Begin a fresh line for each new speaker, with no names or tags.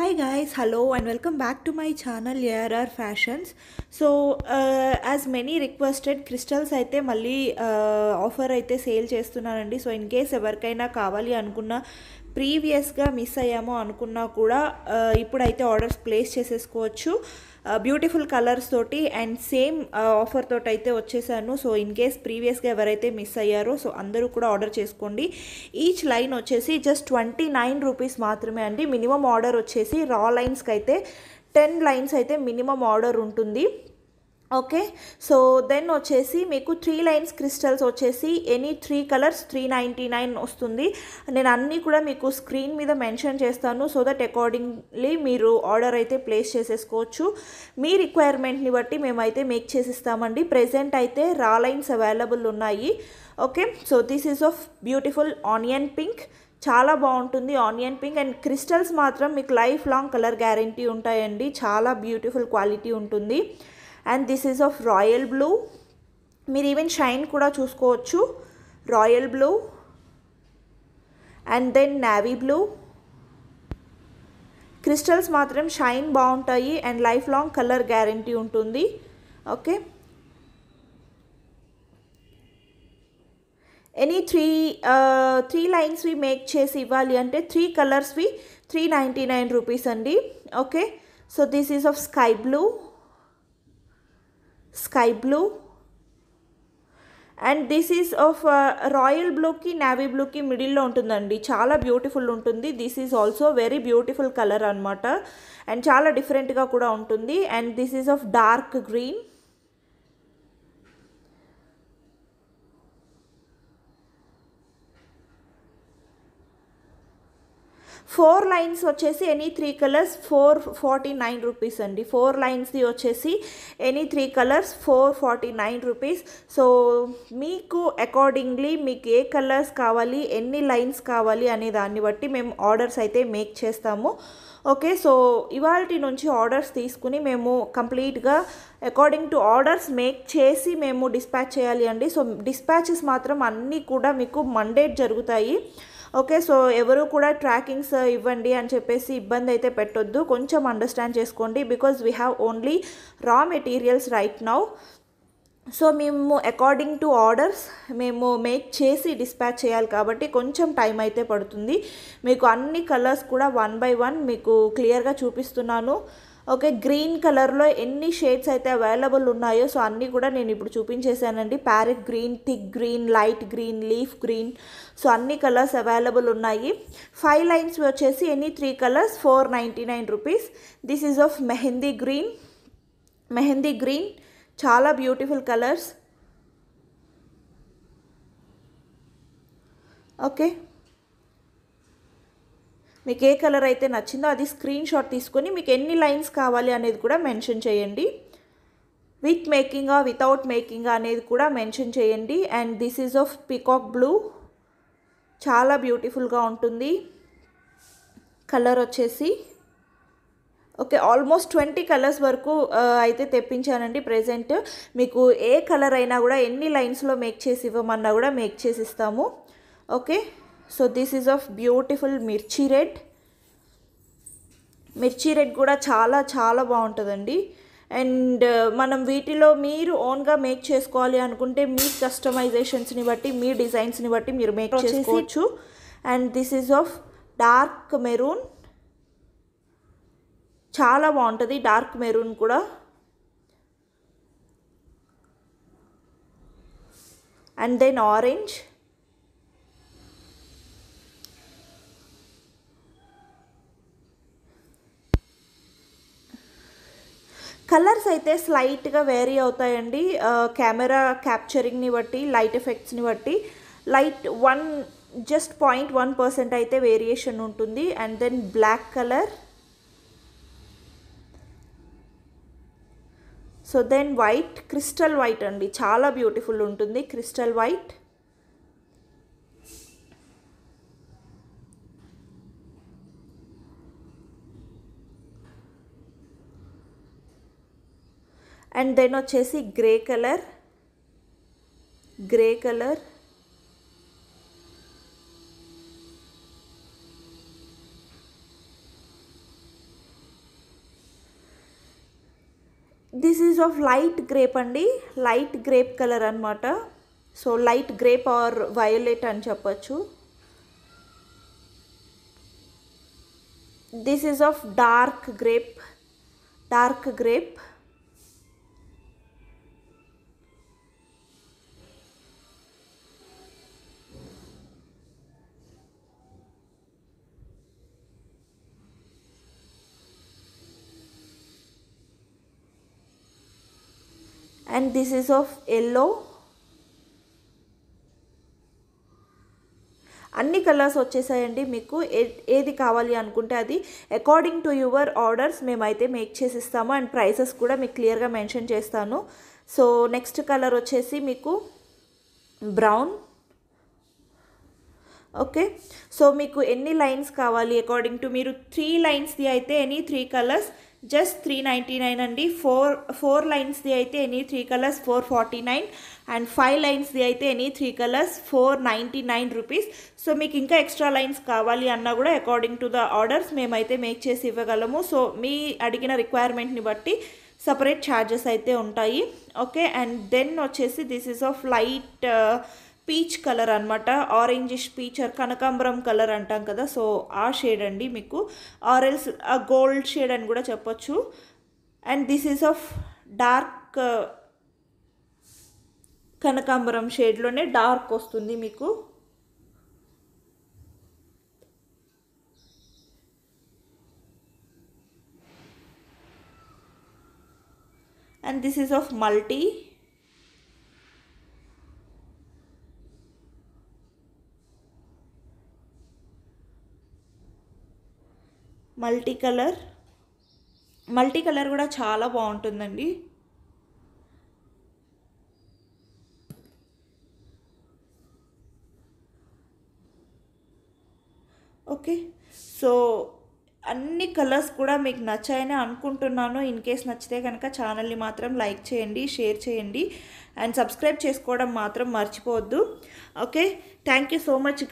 hi guys hello and welcome back to my channel ARR fashions so as many requested crystals అయితే మళ్ళీ offer uh, అయితే sale చేస్తున్నానండి so in case ఎవరికైనా కావాలి అనుకున్న ప్రీవియస్గా మిస్ అయ్యామో అనుకున్నా కూడా uh, ఇప్పుడైతే ఆర్డర్స్ ప్లేస్ చేసేసుకోవచ్చు బ్యూటిఫుల్ కలర్స్ తోటి అండ్ సేమ్ ఆఫర్ తోటి అయితే వచ్చేసాను సో ఇన్ కేస్ ప్రీవియస్గా ఎవరైతే మిస్ అయ్యారో సో అందరూ కూడా ఆర్డర్ చేసుకోండి ఈచ్ లైన్ వచ్చేసి జస్ట్ ట్వంటీ నైన్ రూపీస్ మాత్రమే అండి మినిమం ఆర్డర్ వచ్చేసి రా లైన్స్కి అయితే టెన్ లైన్స్ అయితే మినిమం ఆర్డర్ ఉంటుంది ఓకే సో దెన్ వచ్చేసి మీకు త్రీ లైన్స్ క్రిస్టల్స్ వచ్చేసి any three colours three ninety nine వస్తుంది నేను అన్నీ కూడా మీకు స్క్రీన్ మీద మెన్షన్ చేస్తాను సో దట్ అకార్డింగ్లీ మీరు ఆర్డర్ అయితే ప్లేస్ చేసేసుకోవచ్చు మీ రిక్వైర్మెంట్ని బట్టి మేమైతే మేక్ చేసిస్తామండి ప్రజెంట్ అయితే రా లైన్స్ అవైలబుల్ ఉన్నాయి okay so this is of beautiful onion pink చాలా బాగుంటుంది ఆనియన్ పింక్ అండ్ క్రిస్టల్స్ మాత్రం మీకు లైఫ్ లాంగ్ కలర్ గ్యారంటీ ఉంటాయండి చాలా బ్యూటిఫుల్ క్వాలిటీ ఉంటుంది and this is of royal blue మీరు ఈవెన్ షైన్ కూడా చూసుకోవచ్చు royal blue and then navy blue crystals మాత్రం షైన్ బాగుంటాయి and life long colour guarantee ఉంటుంది ఓకే ఎనీ త్రీ త్రీ లైన్స్వి మేక్ చేసి ఇవ్వాలి అంటే త్రీ కలర్స్వి త్రీ నైంటీ నైన్ రూపీస్ అండి okay so this is of sky blue sky blue and this is of royal బ్లూకి నావీ బ్లూకి మిడిల్లో ఉంటుందండి చాలా బ్యూటిఫుల్ ఉంటుంది this is also very beautiful colour అనమాట అండ్ చాలా డిఫరెంట్గా కూడా ఉంటుంది and this is of dark green four lines వచ్చేసి any three colours four forty nine rupees అండి ఫోర్ లైన్స్ది వచ్చేసి any three colours four forty nine rupees so మీకు అకార్డింగ్లీ మీకు ఏ కలర్స్ కావాలి ఎన్ని లైన్స్ కావాలి అనే దాన్ని బట్టి మేము ఆర్డర్స్ అయితే మేక్ చేస్తాము ఓకే సో ఇవాళ నుంచి ఆర్డర్స్ తీసుకుని మేము కంప్లీట్గా అకార్డింగ్ టు ఆర్డర్స్ మేక్ చేసి మేము డిస్పాచ్ చేయాలి అండి సో డిస్పాచెస్ మాత్రం అన్నీ కూడా మీకు మండేట్ జరుగుతాయి ఓకే సో ఎవరు కూడా ట్రాకింగ్స్ ఇవ్వండి అని చెప్పేసి ఇబ్బంది అయితే పెట్టొద్దు కొంచెం అండర్స్టాండ్ చేసుకోండి because we have only raw materials right now so మేము అకార్డింగ్ టు ఆర్డర్స్ మేము మేక్ చేసి డిస్పాచ్ చేయాలి కాబట్టి కొంచెం టైం అయితే పడుతుంది మీకు అన్ని కలర్స్ కూడా వన్ బై వన్ మీకు క్లియర్గా చూపిస్తున్నాను ఓకే గ్రీన్ కలర్లో ఎన్ని షేడ్స్ అయితే అవైలబుల్ ఉన్నాయో సో అన్నీ కూడా నేను ఇప్పుడు చూపించేశానండి parrot green thick green light green leaf green so అన్ని కలర్స్ అవైలబుల్ ఉన్నాయి ఫైవ్ లైన్స్ వచ్చేసి any three colours four ninety nine rupees this is of mehndi green mehndi green చాలా బ్యూటిఫుల్ కలర్స్ ఓకే మీకు ఏ కలర్ అయితే నచ్చిందో అది స్క్రీన్ షాట్ తీసుకొని మీకు ఎన్ని లైన్స్ కావాలి అనేది కూడా మెన్షన్ చేయండి విత్ మేకింగా వితౌట్ మేకింగా అనేది కూడా మెన్షన్ చేయండి and this is of peacock blue చాలా బ్యూటిఫుల్గా ఉంటుంది కలర్ వచ్చేసి ఓకే ఆల్మోస్ట్ ట్వంటీ కలర్స్ వరకు uh, అయితే తెప్పించానండి ప్రజెంట్ మీకు ఏ కలర్ అయినా కూడా ఎన్ని లైన్స్లో మేక్ చేసి ఇవ్వమన్నా కూడా మేక్ చేసి ఇస్తాము okay so this is of beautiful mirchi red mirchi red కూడా చాలా చాలా బాగుంటుందండి అండ్ uh, మనం వీటిలో మీరు ఓన్గా మేక్ చేసుకోవాలి అనుకుంటే మీ కస్టమైజేషన్స్ని బట్టి మీ డిజైన్స్ని బట్టి మీరు మేక్ చేసుకోవచ్చు and this is of dark maroon చాలా బాగుంటుంది డార్క్ మెరూన్ కూడా అండ్ దెన్ ఆరెంజ్ కలర్స్ అయితే స్లైట్గా వేరీ అవుతాయండి కెమెరా క్యాప్చరింగ్ని బట్టి లైట్ ఎఫెక్ట్స్ని బట్టి light one just point one percent అయితే వేరియేషన్ ఉంటుంది and then black colour so then white crystal white అండి చాలా బ్యూటిఫుల్ ఉంటుంది క్రిస్టల్ వైట్ అండ్ దెన్ వచ్చేసి grey colour grey colour this is of light grape అండి light grape colour అనమాట so light grape or violet అని చెప్పచ్చు this is of dark grape dark grape and this is of yellow అన్ని colours వచ్చేసాయండి మీకు ఏది కావాలి అనుకుంటే అది అకార్డింగ్ టు యువర్ ఆర్డర్స్ మేమైతే మేక్ చేసిస్తాము అండ్ ప్రైసెస్ కూడా మీకు క్లియర్గా మెన్షన్ చేస్తాను సో నెక్స్ట్ కలర్ వచ్చేసి మీకు బ్రౌన్ ఓకే సో మీకు ఎన్ని లైన్స్ కావాలి అకార్డింగ్ టు మీరు త్రీ లైన్స్ది అయితే any three colours just three ninety nine అండి ఫోర్ ఫోర్ లైన్స్ది అయితే any three colours four forty nine and five లైన్స్ది అయితే any three colours four ninety nine rupees so మీకు ఇంకా ఎక్స్ట్రా లైన్స్ కావాలి అన్నా కూడా అకార్డింగ్ టు ద ఆర్డర్స్ మేమైతే మేక్ చేసి ఇవ్వగలము సో మీ అడిగిన రిక్వైర్మెంట్ని బట్టి సపరేట్ ఛార్జెస్ అయితే ఉంటాయి ఓకే అండ్ దెన్ వచ్చేసి this is of light peach colour అనమాట ఆరెంజిష్ పీచ్ కనకాంబరం కలర్ అంటాం కదా సో ఆ షేడ్ అండి మీకు ఆరెల్స్ ఆ గోల్డ్ షేడ్ అని కూడా చెప్పొచ్చు and this is of dark కనకాంబరం షేడ్లోనే డార్క్ వస్తుంది మీకు and this is of multi multi colour multi colour కూడా చాలా బాగుంటుందండి ఓకే సో అన్ని కలర్స్ కూడా మీకు నచ్చాయని అనుకుంటున్నాను ఇన్ కేస్ నచ్చితే కనుక ఛానల్ని మాత్రం లైక్ చేయండి షేర్ చేయండి అండ్ సబ్స్క్రైబ్ చేసుకోవడం మాత్రం మర్చిపోవద్దు okay thank you so much